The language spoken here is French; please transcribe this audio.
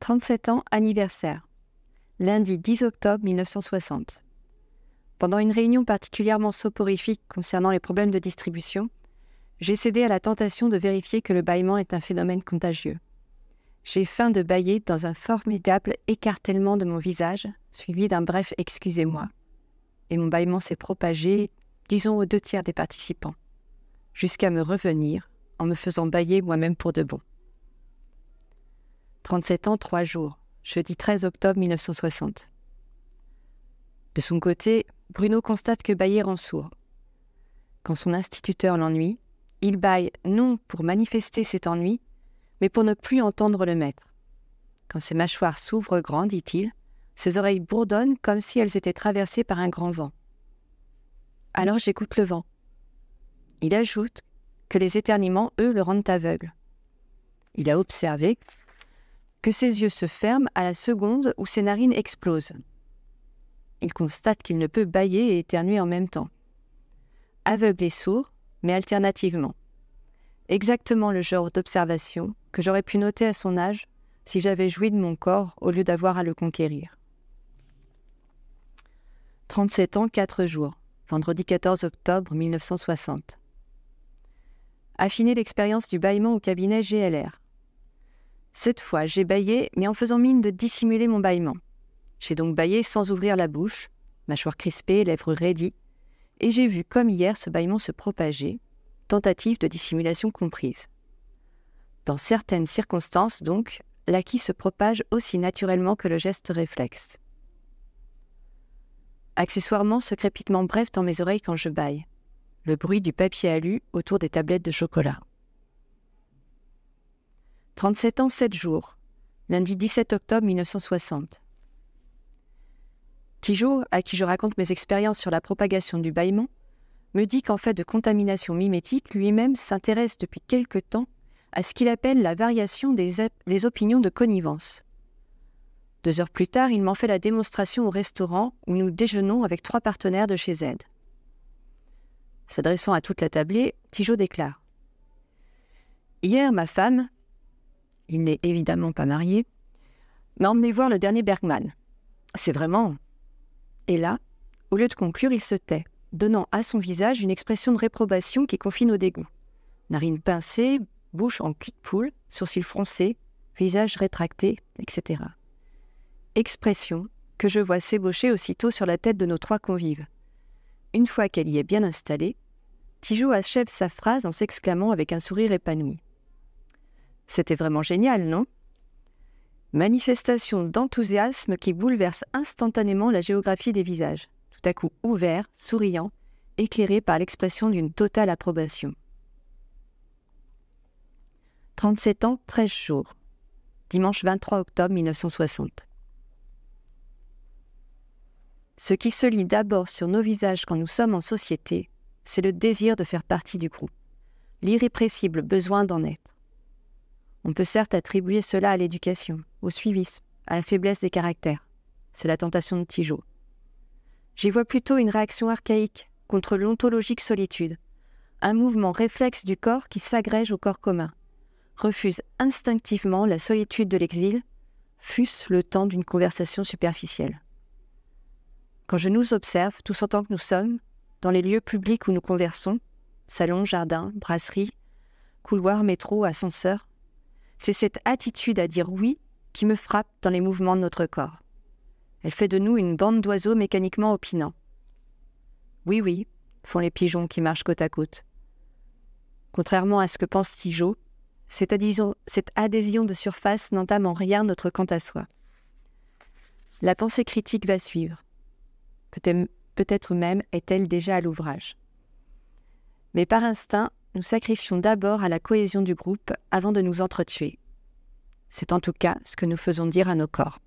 37 ans anniversaire. Lundi 10 octobre 1960. Pendant une réunion particulièrement soporifique concernant les problèmes de distribution, j'ai cédé à la tentation de vérifier que le bâillement est un phénomène contagieux. J'ai faim de bâiller dans un formidable écartèlement de mon visage, suivi d'un bref excusez-moi. Et mon bâillement s'est propagé, disons aux deux tiers des participants, jusqu'à me revenir en me faisant bâiller moi-même pour de bon. 37 ans, 3 jours, jeudi 13 octobre 1960. De son côté, Bruno constate que Bayer en sourd. Quand son instituteur l'ennuie, il baille non pour manifester cet ennui, mais pour ne plus entendre le maître. Quand ses mâchoires s'ouvrent grand, dit-il, ses oreilles bourdonnent comme si elles étaient traversées par un grand vent. Alors j'écoute le vent. Il ajoute que les éternuements, eux, le rendent aveugle. Il a observé que ses yeux se ferment à la seconde où ses narines explosent. Il constate qu'il ne peut bâiller et éternuer en même temps. Aveugle et sourd, mais alternativement. Exactement le genre d'observation que j'aurais pu noter à son âge si j'avais joui de mon corps au lieu d'avoir à le conquérir. 37 ans, 4 jours, vendredi 14 octobre 1960. Affiner l'expérience du bâillement au cabinet GLR. Cette fois, j'ai baillé, mais en faisant mine de dissimuler mon bâillement. J'ai donc baillé sans ouvrir la bouche, mâchoire crispée, lèvres raidies, et j'ai vu, comme hier, ce bâillement se propager, tentative de dissimulation comprise. Dans certaines circonstances, donc, l'acquis se propage aussi naturellement que le geste réflexe. Accessoirement, ce crépitement bref dans mes oreilles quand je baille. Le bruit du papier alu autour des tablettes de chocolat. 37 ans, 7 jours. Lundi 17 octobre 1960. Tijo, à qui je raconte mes expériences sur la propagation du bâillement, me dit qu'en fait de contamination mimétique, lui-même s'intéresse depuis quelque temps à ce qu'il appelle la variation des, opinions de connivence. Deux heures plus tard, il m'en fait la démonstration au restaurant où nous déjeunons avec trois partenaires de chez Z. S'adressant à toute la tablée, Tigeau déclare Hier, ma femme, il n'est évidemment pas marié. M'a emmené voir le dernier Bergman. C'est vraiment. Et là, au lieu de conclure, il se tait, donnant à son visage une expression de réprobation qui confine au dégoût. Narine pincée, bouche en cul de poule, sourcils froncés, visage rétracté, etc. Expression que je vois s'ébaucher aussitôt sur la tête de nos trois convives. Une fois qu'elle y est bien installée, Tijou achève sa phrase en s'exclamant avec un sourire épanoui. C'était vraiment génial, non Manifestation d'enthousiasme qui bouleverse instantanément la géographie des visages, tout à coup ouvert, souriant, éclairé par l'expression d'une totale approbation. 37 ans, 13 jours. Dimanche 23 octobre 1960. Ce qui se lit d'abord sur nos visages quand nous sommes en société, c'est le désir de faire partie du groupe, l'irrépressible besoin d'en être. On peut certes attribuer cela à l'éducation, au suivisme, à la faiblesse des caractères. C'est la tentation de Tijot. J'y vois plutôt une réaction archaïque contre l'ontologique solitude, un mouvement réflexe du corps qui s'agrège au corps commun, refuse instinctivement la solitude de l'exil, fût-ce le temps d'une conversation superficielle. Quand je nous observe, tous en tant que nous sommes, dans les lieux publics où nous conversons, salons, jardins, brasseries, couloirs, métro, ascenseurs, c'est cette attitude à dire oui qui me frappe dans les mouvements de notre corps. Elle fait de nous une bande d'oiseaux mécaniquement opinants. Oui, oui, font les pigeons qui marchent côte à côte. Contrairement à ce que pense Tijo, cette adhésion, de surface n'entame en rien notre quant à soi. La pensée critique va suivre. Peut-être même est-elle déjà à l'ouvrage. Mais par instinct, nous sacrifions d'abord à la cohésion du groupe avant de nous entretuer. C'est en tout cas ce que nous faisons dire à nos corps.